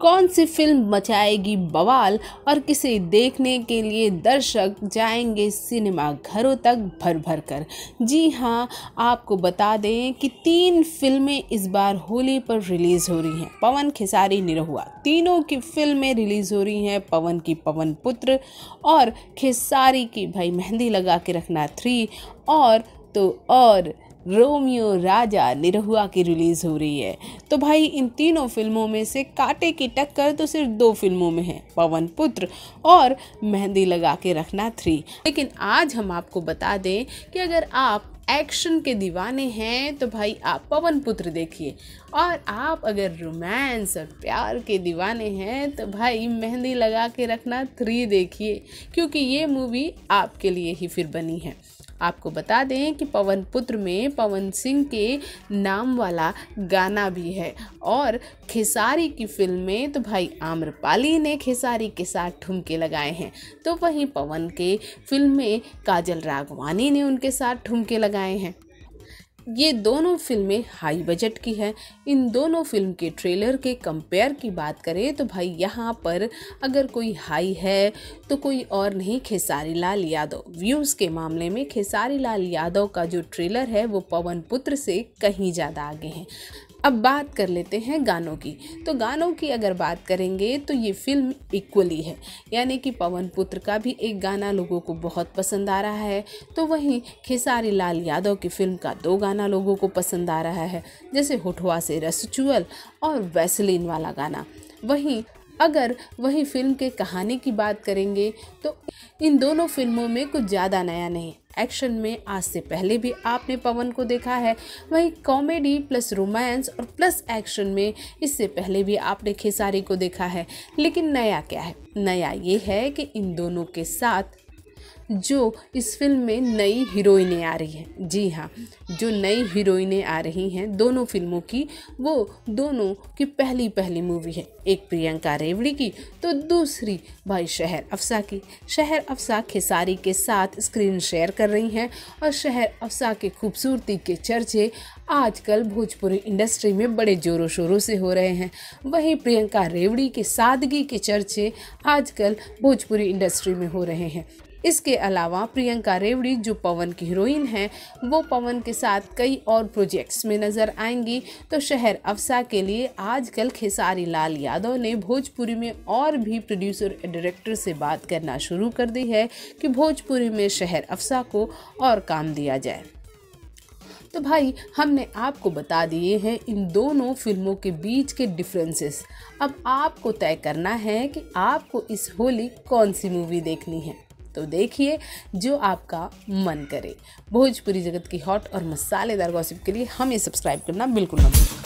कौन सी फिल्म मचाएगी बवाल और किसे देखने के लिए दर्शक जाएंगे सिनेमा घरों तक भर भर कर जी हाँ आपको बता दें कि तीन फिल्में इस बार होली पर रिलीज़ हो रही हैं पवन खेसारी निरहुआ तीनों की फिल्में रिलीज़ हो रही हैं पवन की पवन पुत्र और खेसारी की भाई मेहंदी लगा के रखना थ्री और तो और रोमियो राजा निरहुआ की रिलीज़ हो रही है तो भाई इन तीनों फिल्मों में से कांटे की टक्कर तो सिर्फ दो फिल्मों में है पवन पुत्र और मेहंदी लगा के रखना थ्री लेकिन आज हम आपको बता दें कि अगर आप एक्शन के दीवाने हैं तो भाई आप पवन पुत्र देखिए और आप अगर रोमांस और प्यार के दीवाने हैं तो भाई मेहंदी लगा के रखना थ्री देखिए क्योंकि ये मूवी आपके लिए ही फिर बनी है आपको बता दें कि पवन पुत्र में पवन सिंह के नाम वाला गाना भी है और खेसारी की फिल्म में तो भाई आम्रपाली ने खेसारी के साथ ठुमके लगाए हैं तो वहीं पवन के फिल्म में काजल राघवानी ने उनके साथ ठुमके लगाए हैं ये दोनों फिल्में हाई बजट की हैं इन दोनों फिल्म के ट्रेलर के कंपेयर की बात करें तो भाई यहाँ पर अगर कोई हाई है तो कोई और नहीं खेसारी लाल यादव व्यूज़ के मामले में खेसारी लाल यादव का जो ट्रेलर है वो पवन पुत्र से कहीं ज़्यादा आगे हैं अब बात कर लेते हैं गानों की तो गानों की अगर बात करेंगे तो ये फिल्म इक्वली है यानी कि पवन पुत्र का भी एक गाना लोगों को बहुत पसंद आ रहा है तो वहीं खेसारी लाल यादव की फिल्म का दो गाना लोगों को पसंद आ रहा है जैसे होठवा से रसचुअल और वैसलिन वाला गाना वहीं अगर वही फिल्म के कहानी की बात करेंगे तो इन दोनों फिल्मों में कुछ ज़्यादा नया नहीं एक्शन में आज से पहले भी आपने पवन को देखा है वहीं कॉमेडी प्लस रोमांस और प्लस एक्शन में इससे पहले भी आपने खेसारी को देखा है लेकिन नया क्या है नया ये है कि इन दोनों के साथ जो इस फिल्म में नई हीरोइनें आ रही हैं जी हाँ जो नई हीरोइनें आ रही हैं दोनों फिल्मों की वो दोनों की पहली पहली मूवी है एक प्रियंका रेवड़ी की तो दूसरी भाई शहर अफसा की शहर अफसा खेसारी के साथ स्क्रीन शेयर कर रही हैं और शहर अफसा के खूबसूरती के चर्चे आजकल भोजपुरी इंडस्ट्री में बड़े जोरों शोरों से हो रहे हैं वहीं प्रियंका रेवड़ी के सादगी के चर्चे आजकल भोजपुरी इंडस्ट्री में हो रहे हैं इसके अलावा प्रियंका रेवड़ी जो पवन की हीरोइन हैं वो पवन के साथ कई और प्रोजेक्ट्स में नज़र आएंगी तो शहर अफसा के लिए आजकल खेसारी लाल यादव ने भोजपुरी में और भी प्रोड्यूसर डायरेक्टर से बात करना शुरू कर दी है कि भोजपुरी में शहर अफसा को और काम दिया जाए तो भाई हमने आपको बता दिए हैं इन दोनों फिल्मों के बीच के डिफरेंसेस अब आपको तय करना है कि आपको इस होली कौन सी मूवी देखनी है तो देखिए जो आपका मन करे भोजपुरी जगत की हॉट और मसालेदार गॉसिप के लिए हमें सब्सक्राइब करना बिल्कुल ना भूलें